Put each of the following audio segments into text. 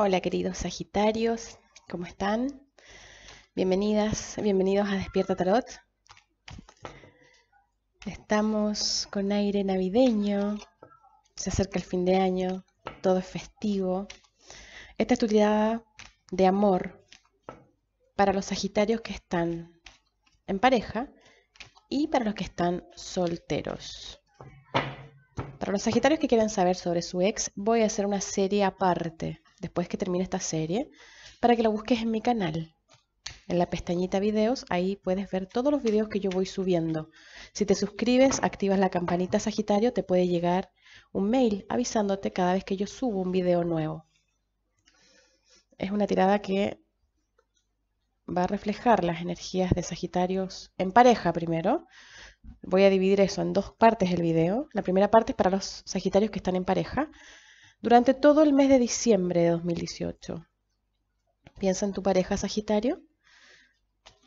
Hola queridos Sagitarios, ¿cómo están? Bienvenidas, bienvenidos a Despierta Tarot. Estamos con aire navideño, se acerca el fin de año, todo es festivo. Esta es tu tirada de amor para los Sagitarios que están en pareja y para los que están solteros. Para los Sagitarios que quieran saber sobre su ex, voy a hacer una serie aparte después que termine esta serie, para que lo busques en mi canal. En la pestañita videos, ahí puedes ver todos los videos que yo voy subiendo. Si te suscribes, activas la campanita Sagitario, te puede llegar un mail avisándote cada vez que yo subo un video nuevo. Es una tirada que va a reflejar las energías de Sagitarios en pareja primero. Voy a dividir eso en dos partes del video. La primera parte es para los Sagitarios que están en pareja durante todo el mes de diciembre de 2018. Piensa en tu pareja Sagitario.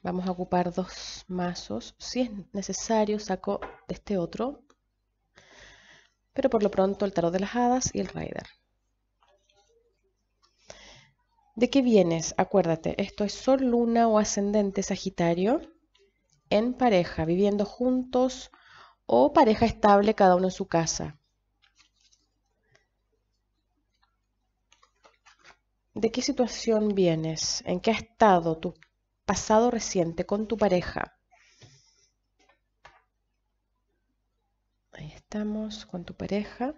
Vamos a ocupar dos mazos. Si es necesario, saco de este otro. Pero por lo pronto el tarot de las hadas y el rider. ¿De qué vienes? Acuérdate, esto es sol, luna o ascendente Sagitario en pareja, viviendo juntos o pareja estable cada uno en su casa. de qué situación vienes, en qué ha estado tu pasado reciente con tu pareja. Ahí estamos con tu pareja.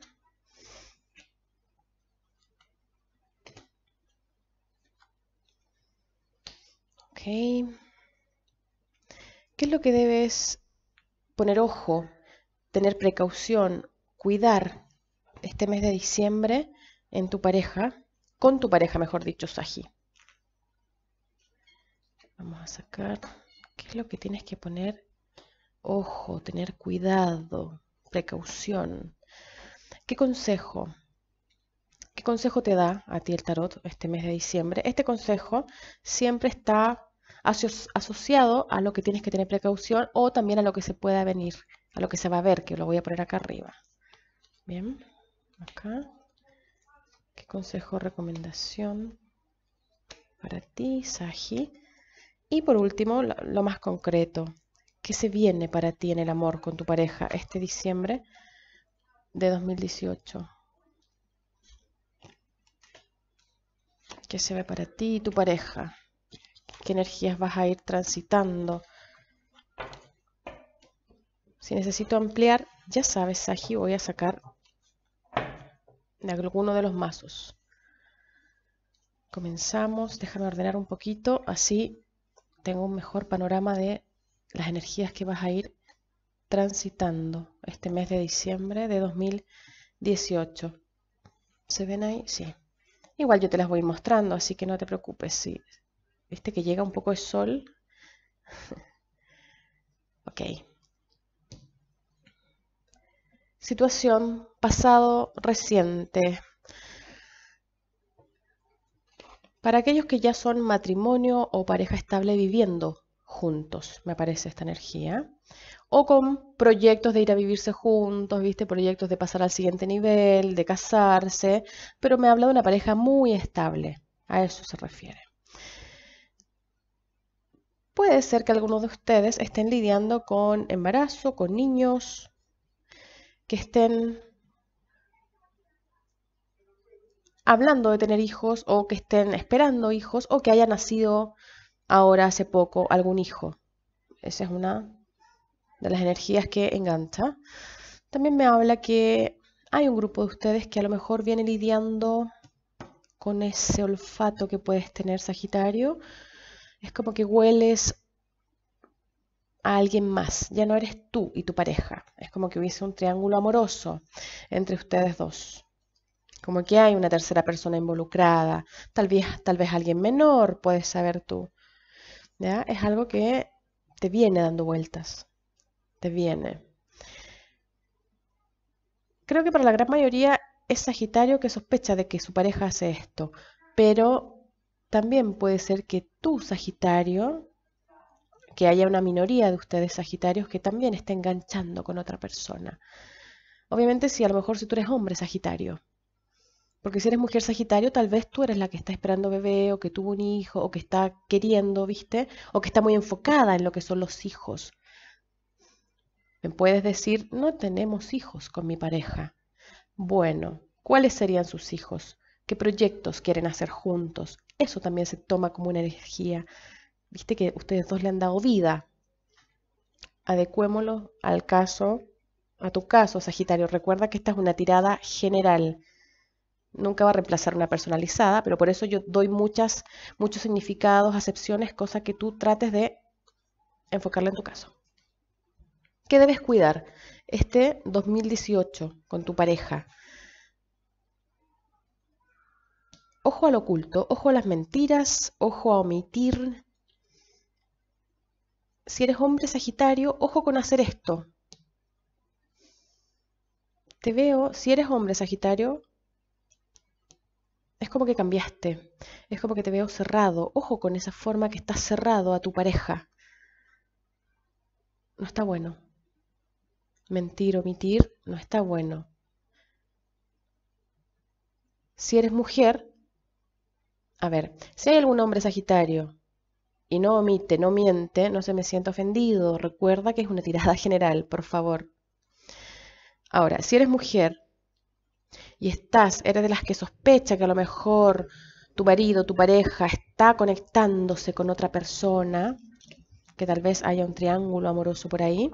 Ok. ¿Qué es lo que debes poner ojo, tener precaución, cuidar este mes de diciembre en tu pareja? con tu pareja, mejor dicho, Saji. Vamos a sacar, ¿qué es lo que tienes que poner? Ojo, tener cuidado, precaución. ¿Qué consejo? ¿Qué consejo te da a ti el tarot este mes de diciembre? Este consejo siempre está asociado a lo que tienes que tener precaución o también a lo que se pueda venir, a lo que se va a ver, que lo voy a poner acá arriba. Bien, acá. ¿Qué consejo o recomendación para ti, Saji? Y por último, lo, más concreto, ¿qué se viene para ti en el amor con tu pareja este diciembre de 2018? ¿Qué se ve para ti y tu pareja? ¿Qué energías vas a ir transitando? Si necesito ampliar, ya sabes, Saji, voy a sacar de alguno de los mazos. Comenzamos, déjame ordenar un poquito, así tengo un mejor panorama de las energías que vas a ir transitando este mes de diciembre de 2018. ¿Se ven ahí? Sí. Igual yo te las voy mostrando, así que no te preocupes. viste que llega un poco de sol. ok situación, pasado reciente. Para aquellos que ya son matrimonio o pareja estable viviendo juntos, me parece esta energía. O con proyectos de ir a vivirse juntos, ¿viste? Proyectos de pasar al siguiente nivel, de casarse, pero me habla de una pareja muy estable, a eso se refiere. Puede ser que algunos de ustedes estén lidiando con embarazo, con niños, que estén hablando de tener hijos o que estén esperando hijos o que haya nacido ahora hace poco algún hijo. Esa es una de las energías que engancha. También me habla que hay un grupo de ustedes que a lo mejor viene lidiando con ese olfato que puedes tener, Sagitario. Es como que hueles a alguien más, ya no eres tú y tu pareja. Es como que hubiese un triángulo amoroso entre ustedes dos. Como que hay una tercera persona involucrada, tal vez, tal vez alguien menor, puedes saber tú. ¿Ya? Es algo que te viene dando vueltas, te viene. Creo que para la gran mayoría es Sagitario que sospecha de que su pareja hace esto, pero también puede ser que tú, Sagitario, que haya una minoría de ustedes Sagitarios que también esté enganchando con otra persona. Obviamente si sí, a lo mejor si tú eres hombre Sagitario, porque si eres mujer Sagitario, tal vez tú eres la que está esperando bebé o que tuvo un hijo o que está queriendo, ¿viste? O que está muy enfocada en lo que son los hijos. Me puedes decir, no tenemos hijos con mi pareja. Bueno, ¿cuáles serían sus hijos? ¿Qué proyectos quieren hacer juntos? Eso también se toma como una energía Viste que ustedes dos le han dado vida. Adecuémoslo al caso, a tu caso, Sagitario. Recuerda que esta es una tirada general. Nunca va a reemplazar una personalizada, pero por eso yo doy muchas, muchos significados, acepciones, cosas que tú trates de enfocarle en tu caso. ¿Qué debes cuidar este 2018 con tu pareja? Ojo al oculto, ojo a las mentiras, ojo a omitir, si eres hombre Sagitario, ojo con hacer esto. Te veo, si eres hombre Sagitario, es como que cambiaste, es como que te veo cerrado. Ojo con esa forma que estás cerrado a tu pareja. No está bueno. Mentir, omitir, no está bueno. Si eres mujer, a ver, si hay algún hombre Sagitario y no omite, no miente, no se me sienta ofendido. Recuerda que es una tirada general, por favor. Ahora, si eres mujer y estás, eres de las que sospecha que a lo mejor tu marido, tu pareja está conectándose con otra persona, que tal vez haya un triángulo amoroso por ahí,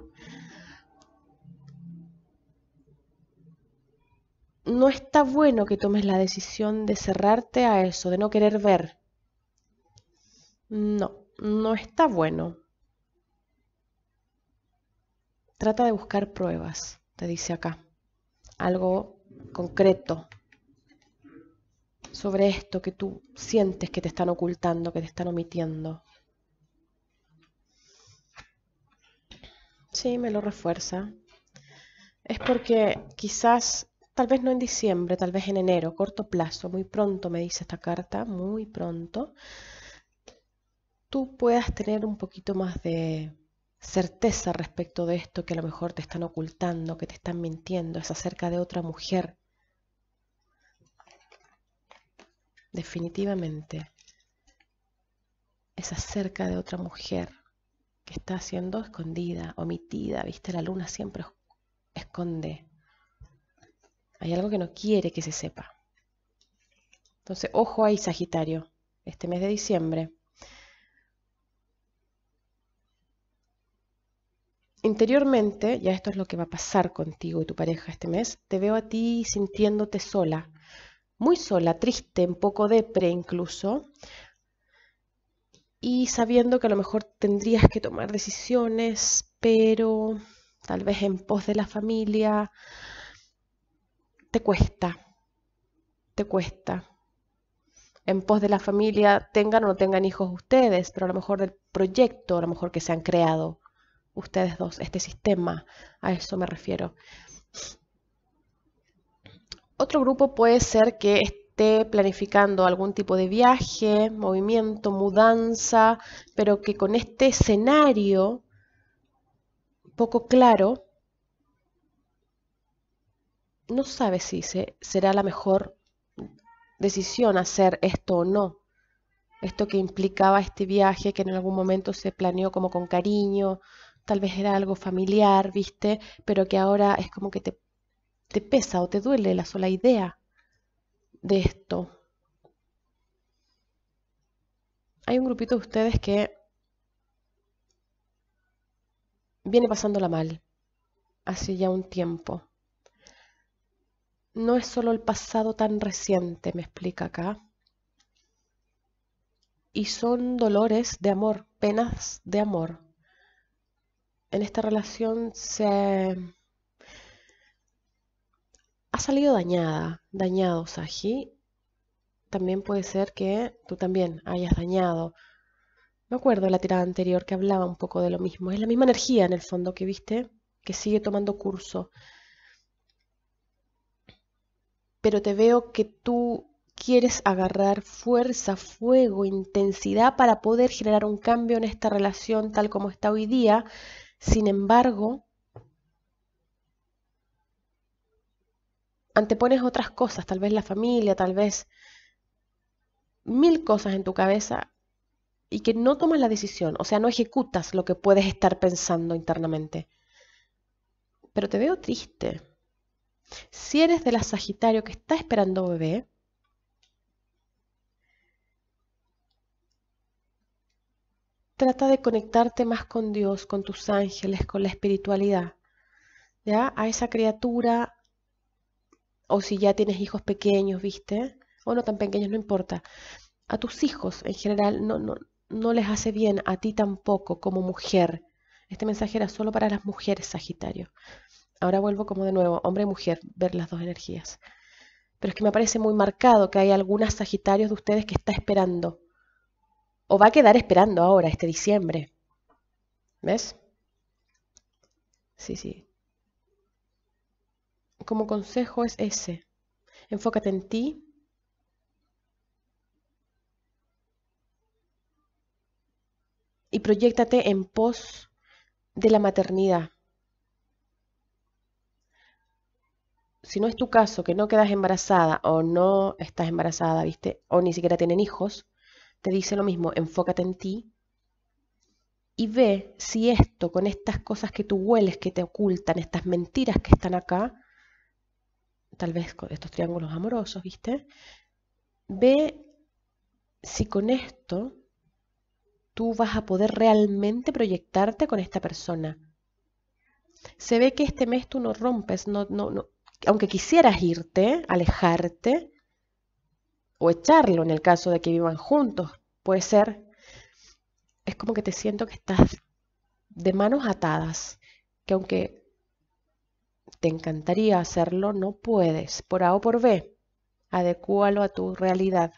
no está bueno que tomes la decisión de cerrarte a eso, de no querer ver. No no está bueno. Trata de buscar pruebas, te dice acá. Algo concreto sobre esto que tú sientes que te están ocultando, que te están omitiendo. Sí, me lo refuerza. Es porque quizás, tal vez no en diciembre, tal vez en enero, corto plazo, muy pronto, me dice esta carta, muy pronto tú puedas tener un poquito más de certeza respecto de esto que a lo mejor te están ocultando, que te están mintiendo, es acerca de otra mujer. Definitivamente es acerca de otra mujer que está siendo escondida, omitida, viste, la luna siempre esconde. Hay algo que no quiere que se sepa. Entonces, ojo ahí, Sagitario, este mes de diciembre. Interiormente, ya esto es lo que va a pasar contigo y tu pareja este mes, te veo a ti sintiéndote sola, muy sola, triste, un poco depre incluso, y sabiendo que a lo mejor tendrías que tomar decisiones, pero tal vez en pos de la familia, te cuesta, te cuesta. En pos de la familia, tengan o no tengan hijos ustedes, pero a lo mejor del proyecto, a lo mejor que se han creado, ustedes dos, este sistema, a eso me refiero. Otro grupo puede ser que esté planificando algún tipo de viaje, movimiento, mudanza, pero que con este escenario poco claro, no sabe si se, será la mejor decisión hacer esto o no. Esto que implicaba este viaje que en algún momento se planeó como con cariño, tal vez era algo familiar, viste, pero que ahora es como que te, pesa o te duele la sola idea de esto. Hay un grupito de ustedes que viene pasándola mal hace ya un tiempo. No es solo el pasado tan reciente, me explica acá. Y son dolores de amor, penas de amor, en esta relación se ha salido dañada, dañado Saji. También puede ser que tú también hayas dañado. Me acuerdo de la tirada anterior que hablaba un poco de lo mismo. Es la misma energía en el fondo que viste, que sigue tomando curso. Pero te veo que tú quieres agarrar fuerza, fuego, intensidad para poder generar un cambio en esta relación tal como está hoy día sin embargo, antepones otras cosas, tal vez la familia, tal vez mil cosas en tu cabeza y que no tomas la decisión, o sea, no ejecutas lo que puedes estar pensando internamente. Pero te veo triste. Si eres de la Sagitario que está esperando bebé, trata de conectarte más con Dios, con tus ángeles, con la espiritualidad. ¿Ya? A esa criatura, o si ya tienes hijos pequeños, ¿viste? O no tan pequeños, no importa. A tus hijos en general no, no, les hace bien, a ti tampoco, como mujer. Este mensaje era solo para las mujeres, Sagitario. Ahora vuelvo como de nuevo, hombre y mujer, ver las dos energías. Pero es que me parece muy marcado que hay algunas Sagitarios de ustedes que está esperando o va a quedar esperando ahora, este diciembre. ¿Ves? Sí, sí. Como consejo es ese. Enfócate en ti. Y proyectate en pos de la maternidad. Si no es tu caso que no quedas embarazada o no estás embarazada, ¿viste? O ni siquiera tienen hijos, te dice lo mismo, enfócate en ti y ve si esto, con estas cosas que tú hueles, que te ocultan, estas mentiras que están acá, tal vez con estos triángulos amorosos, ¿viste? Ve si con esto tú vas a poder realmente proyectarte con esta persona. Se ve que este mes tú no rompes, no, no, no, aunque quisieras irte, alejarte, o echarlo en el caso de que vivan juntos. Puede ser, es como que te siento que estás de manos atadas, que aunque te encantaría hacerlo, no puedes, por A o por B. Adecúalo a tu realidad.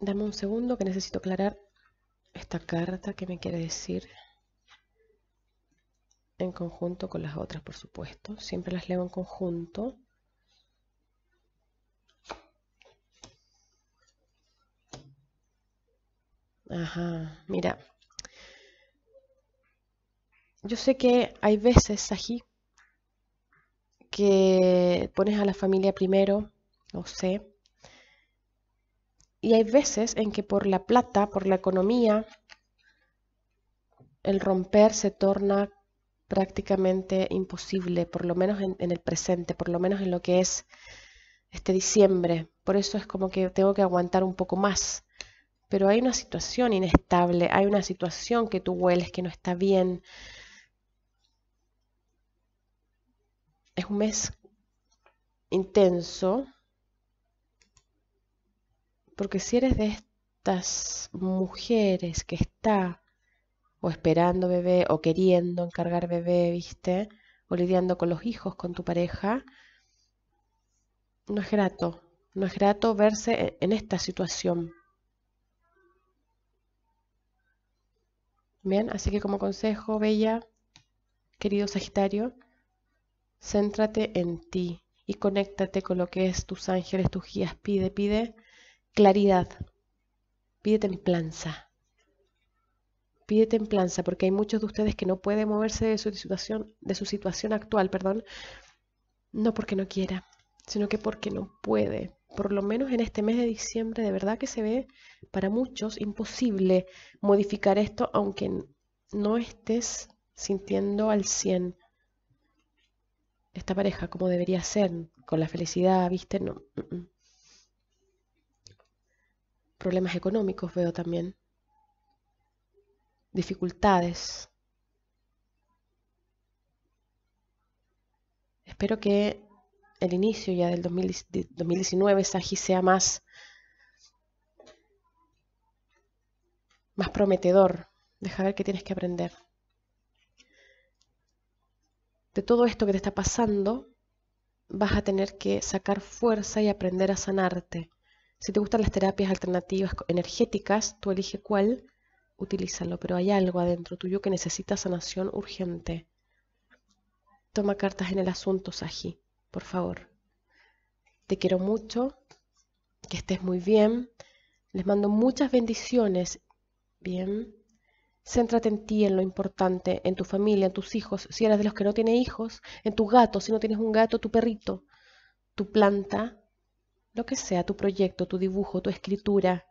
Dame un segundo que necesito aclarar esta carta que me quiere decir en conjunto con las otras, por supuesto. Siempre las leo en conjunto. Ajá, mira. Yo sé que hay veces, Saji, que pones a la familia primero, lo sé. Y hay veces en que por la plata, por la economía, el romper se torna prácticamente imposible, por lo menos en, el presente, por lo menos en lo que es este diciembre. Por eso es como que tengo que aguantar un poco más. Pero hay una situación inestable, hay una situación que tú hueles que no está bien. Es un mes intenso, porque si eres de estas mujeres que está o esperando bebé, o queriendo encargar bebé, ¿viste? O lidiando con los hijos, con tu pareja. No es grato, no es grato verse e-, en esta situación. Bien, así que como consejo, Bella, querido Sagitario, céntrate en ti y conéctate con lo que es tus ángeles, tus guías. Pide, pide claridad, pide templanza pide templanza, porque hay muchos de ustedes que no pueden moverse de su situación, de su situación actual, perdón, no porque no quiera, sino que porque no puede. Por lo menos en este mes de diciembre, de verdad que se ve para muchos imposible modificar esto, aunque no estés sintiendo al 100 esta pareja como debería ser, con la felicidad, ¿viste? No. Mm, mm. Problemas económicos veo también dificultades. Espero que el inicio ya del 2019 Saji sea más, más prometedor. Deja ver qué tienes que aprender. De todo esto que te está pasando, vas a tener que sacar fuerza y aprender a sanarte. Si te gustan las terapias alternativas energéticas, tú elige cuál utilízalo, pero hay algo adentro tuyo que necesita sanación urgente. Toma cartas en el asunto, Saji, por favor. Te quiero mucho, que estés muy bien. Les mando muchas bendiciones. Bien. Céntrate en ti, en lo importante, en tu familia, en tus hijos, si eres de los que no tiene hijos, en tu gato, si no tienes un gato, tu perrito, tu planta, lo que sea, tu proyecto, tu dibujo, tu escritura,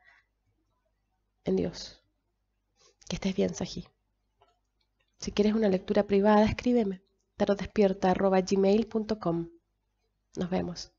en Dios. Que estés bien, Saji. Si quieres una lectura privada, escríbeme. tarotdespierta.gmail.com Nos vemos.